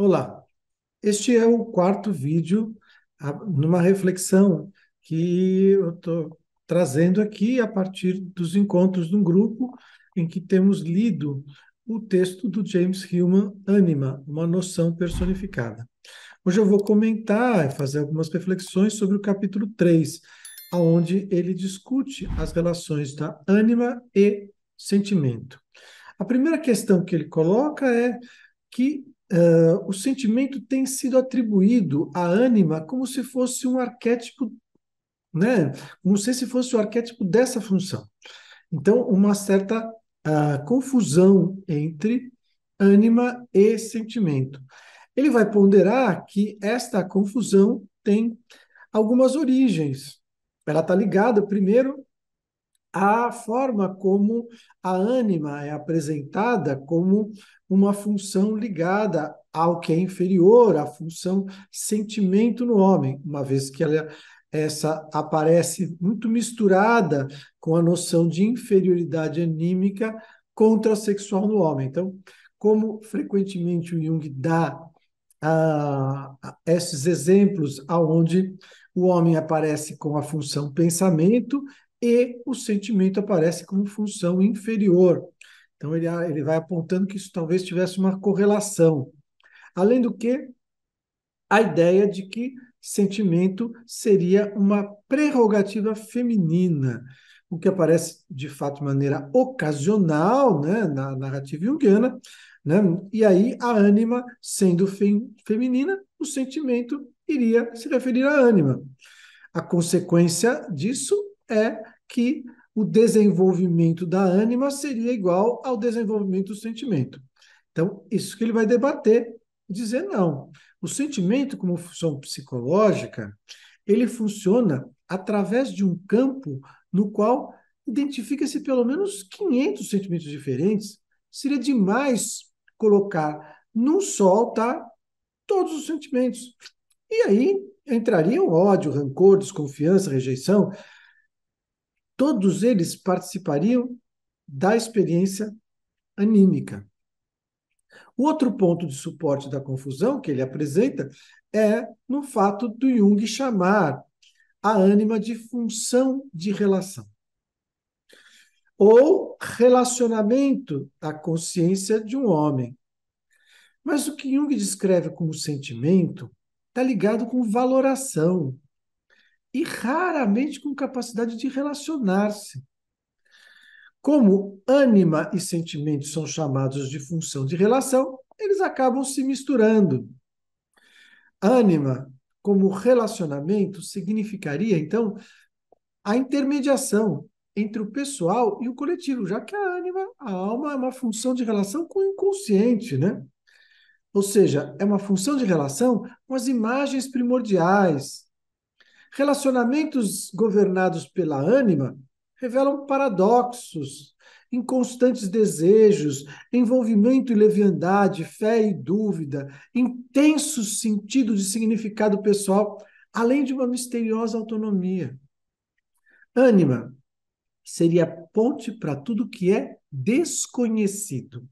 Olá, este é o quarto vídeo numa reflexão que eu estou trazendo aqui a partir dos encontros de um grupo em que temos lido o texto do James Hillman, Anima, uma noção personificada. Hoje eu vou comentar e fazer algumas reflexões sobre o capítulo 3, aonde ele discute as relações da ânima e sentimento. A primeira questão que ele coloca é que Uh, o sentimento tem sido atribuído à ânima como se fosse um arquétipo, né? Como se fosse o arquétipo dessa função. Então, uma certa uh, confusão entre ânima e sentimento. Ele vai ponderar que esta confusão tem algumas origens. Ela está ligada, primeiro, a forma como a ânima é apresentada como uma função ligada ao que é inferior, à função sentimento no homem, uma vez que ela essa aparece muito misturada com a noção de inferioridade anímica contra sexual no homem. Então, como frequentemente o Jung dá ah, ah esses exemplos aonde o homem aparece com a função pensamento e o sentimento aparece como função inferior. Então, ele, ele vai apontando que isso talvez tivesse uma correlação. Além do que, a ideia de que sentimento seria uma prerrogativa feminina, o que aparece de fato de maneira ocasional né, na narrativa junguiana, né? e aí a ânima, sendo fem, feminina, o sentimento iria se referir à ânima. A consequência disso é que o desenvolvimento da ânima seria igual ao desenvolvimento do sentimento. Então, isso que ele vai debater, dizer não. O sentimento, como função psicológica, ele funciona através de um campo no qual identifica-se pelo menos 500 sentimentos diferentes. Seria demais colocar num só altar tá? todos os sentimentos. E aí entrariam ódio, rancor, desconfiança, rejeição, todos eles participariam da experiência anímica. O outro ponto de suporte da confusão que ele apresenta é no fato do Jung chamar a ânima de função de relação ou relacionamento da consciência de um homem. Mas o que Jung descreve como sentimento está ligado com valoração, e raramente com capacidade de relacionar-se. Como ânima e sentimento são chamados de função de relação, eles acabam se misturando. Ânima, como relacionamento, significaria, então, a intermediação entre o pessoal e o coletivo, já que a ânima, a alma, é uma função de relação com o inconsciente, né? Ou seja, é uma função de relação com as imagens primordiais, Relacionamentos governados pela ânima revelam paradoxos, inconstantes desejos, envolvimento e leviandade, fé e dúvida, intenso sentido de significado pessoal, além de uma misteriosa autonomia. Ânima seria ponte para tudo que é desconhecido,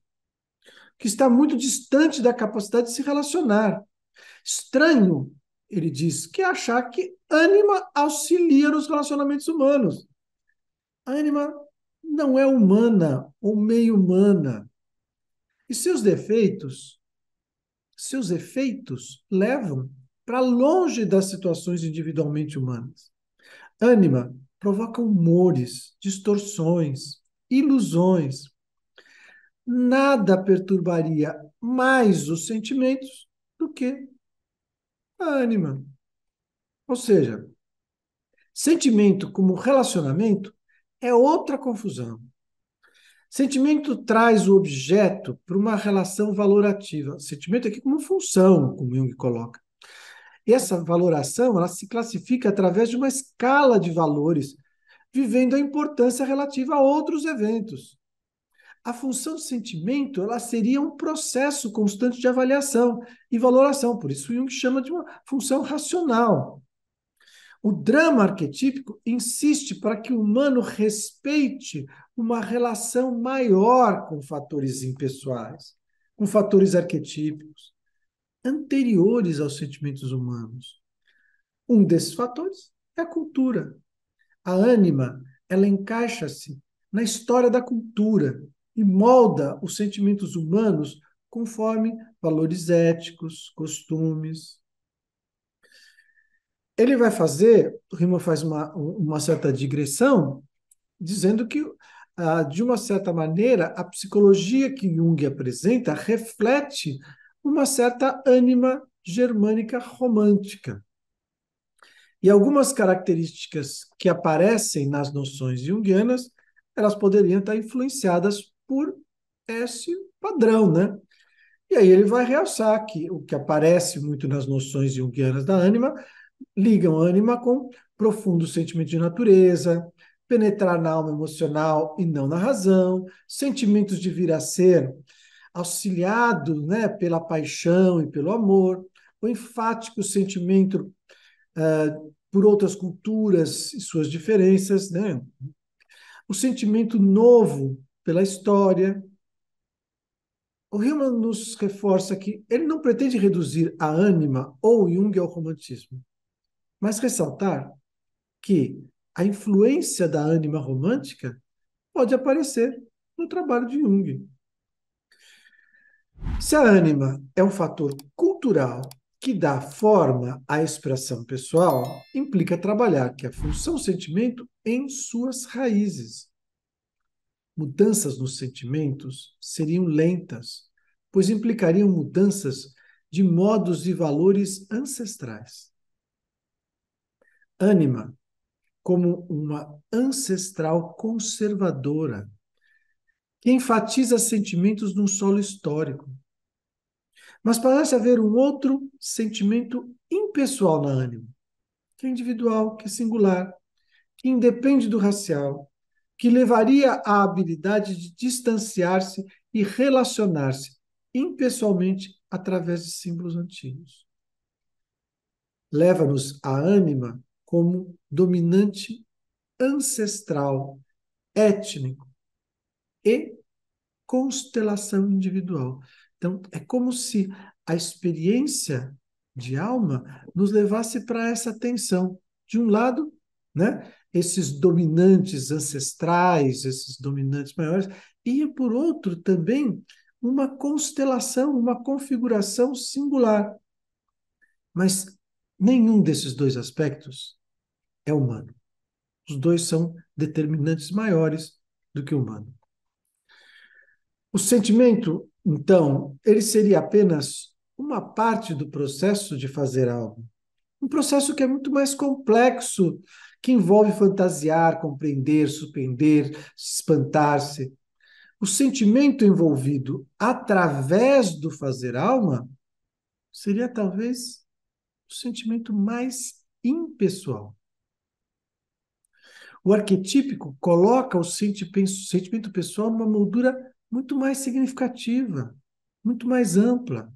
que está muito distante da capacidade de se relacionar. Estranho ele diz, que é achar que ânima auxilia nos relacionamentos humanos. A ânima não é humana ou meio humana. E seus defeitos, seus efeitos levam para longe das situações individualmente humanas. Ânima provoca humores, distorções, ilusões. Nada perturbaria mais os sentimentos do que a ânima. Ou seja, sentimento como relacionamento é outra confusão. Sentimento traz o objeto para uma relação valorativa. Sentimento aqui como função, como Jung coloca. E essa valoração ela se classifica através de uma escala de valores, vivendo a importância relativa a outros eventos a função do sentimento ela seria um processo constante de avaliação e valoração, por isso Jung chama de uma função racional. O drama arquetípico insiste para que o humano respeite uma relação maior com fatores impessoais, com fatores arquetípicos, anteriores aos sentimentos humanos. Um desses fatores é a cultura. A ânima, ela encaixa-se na história da cultura, e molda os sentimentos humanos conforme valores éticos, costumes. Ele vai fazer, o Rima faz uma, uma certa digressão, dizendo que, ah, de uma certa maneira, a psicologia que Jung apresenta reflete uma certa ânima germânica romântica. E algumas características que aparecem nas noções junguianas, elas poderiam estar influenciadas por esse padrão, né? E aí ele vai realçar que o que aparece muito nas noções junguianas da ânima, ligam a ânima com profundo sentimento de natureza, penetrar na alma emocional e não na razão, sentimentos de vir a ser auxiliados né, pela paixão e pelo amor, o enfático sentimento uh, por outras culturas e suas diferenças, né? o sentimento novo pela história. O Hillman nos reforça que ele não pretende reduzir a ânima ou Jung ao romantismo, mas ressaltar que a influência da ânima romântica pode aparecer no trabalho de Jung. Se a ânima é um fator cultural que dá forma à expressão pessoal, implica trabalhar que a função sentimento em suas raízes, mudanças nos sentimentos seriam lentas, pois implicariam mudanças de modos e valores ancestrais. Ânima, como uma ancestral conservadora, que enfatiza sentimentos num solo histórico. Mas parece haver um outro sentimento impessoal na ânima, que é individual, que é singular, que independe do racial, que levaria à habilidade de distanciar-se e relacionar-se impessoalmente através de símbolos antigos. Leva-nos a ânima como dominante ancestral, étnico e constelação individual. Então, é como se a experiência de alma nos levasse para essa tensão. De um lado, né, esses dominantes ancestrais, esses dominantes maiores, e, por outro, também uma constelação, uma configuração singular. Mas nenhum desses dois aspectos é humano. Os dois são determinantes maiores do que o humano. O sentimento, então, ele seria apenas uma parte do processo de fazer algo. Um processo que é muito mais complexo que envolve fantasiar, compreender, surpreender, espantar-se. O sentimento envolvido através do fazer alma seria talvez o sentimento mais impessoal. O arquetípico coloca o sentimento pessoal numa moldura muito mais significativa, muito mais ampla.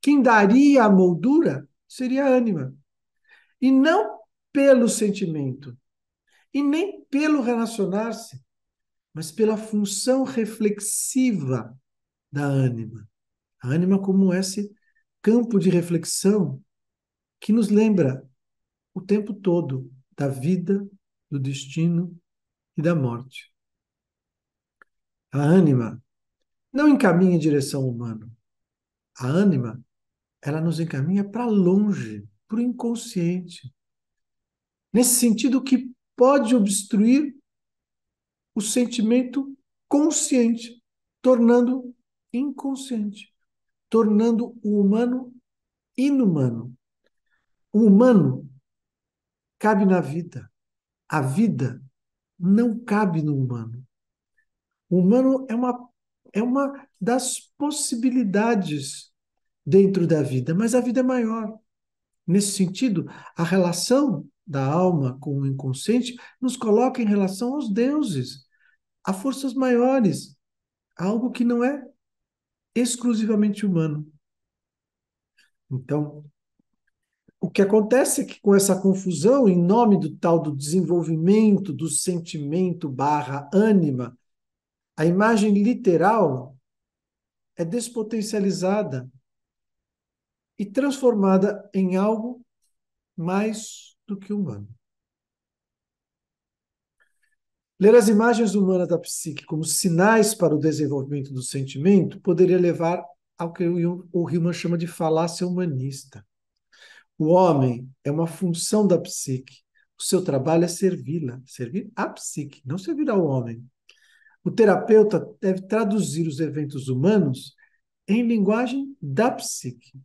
Quem daria a moldura seria a ânima. E não pelo sentimento e nem pelo relacionar-se, mas pela função reflexiva da ânima. A ânima como esse campo de reflexão que nos lembra o tempo todo da vida, do destino e da morte. A ânima não encaminha em direção humana. A ânima, ela nos encaminha para longe, para o inconsciente, nesse sentido que pode obstruir o sentimento consciente, tornando inconsciente, tornando o humano inumano. O humano cabe na vida. A vida não cabe no humano. O humano é uma, é uma das possibilidades dentro da vida, mas a vida é maior. Nesse sentido, a relação da alma com o inconsciente nos coloca em relação aos deuses, a forças maiores, algo que não é exclusivamente humano. Então, o que acontece é que com essa confusão, em nome do tal do desenvolvimento do sentimento barra ânima, a imagem literal é despotencializada e transformada em algo mais do que humano. Ler as imagens humanas da psique como sinais para o desenvolvimento do sentimento poderia levar ao que o Hillman chama de falácia humanista. O homem é uma função da psique. O seu trabalho é servi-la, servir à psique, não servir ao homem. O terapeuta deve traduzir os eventos humanos em linguagem da psique,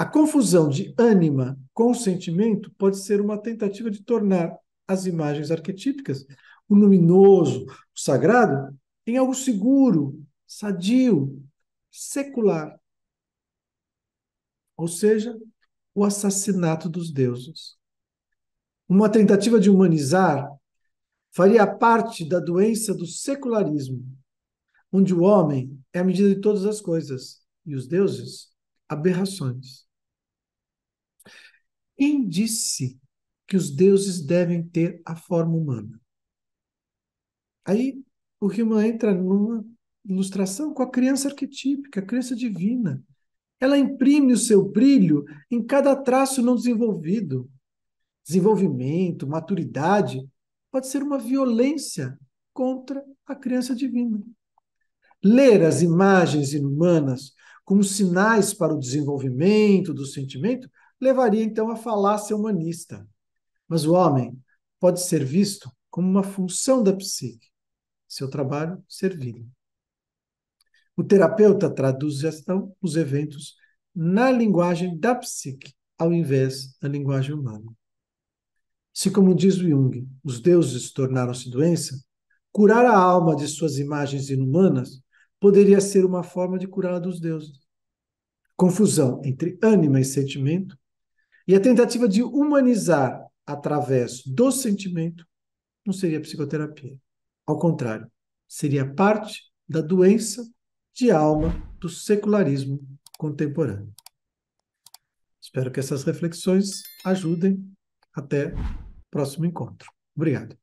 a confusão de ânima com sentimento pode ser uma tentativa de tornar as imagens arquetípicas, o luminoso, o sagrado, em algo seguro, sadio, secular. Ou seja, o assassinato dos deuses. Uma tentativa de humanizar faria parte da doença do secularismo, onde o homem é a medida de todas as coisas e os deuses, aberrações. Quem disse que os deuses devem ter a forma humana? Aí o Hillman entra numa ilustração com a criança arquetípica, a criança divina. Ela imprime o seu brilho em cada traço não desenvolvido. Desenvolvimento, maturidade, pode ser uma violência contra a criança divina. Ler as imagens inumanas como sinais para o desenvolvimento do sentimento levaria então à falácia humanista. Mas o homem pode ser visto como uma função da psique, seu trabalho servir. O terapeuta traduz então os eventos na linguagem da psique, ao invés da linguagem humana. Se, como diz Jung, os deuses tornaram-se doença, curar a alma de suas imagens inumanas poderia ser uma forma de curá-la dos deuses. Confusão entre ânima e sentimento e a tentativa de humanizar através do sentimento não seria psicoterapia. Ao contrário, seria parte da doença de alma do secularismo contemporâneo. Espero que essas reflexões ajudem. Até o próximo encontro. Obrigado.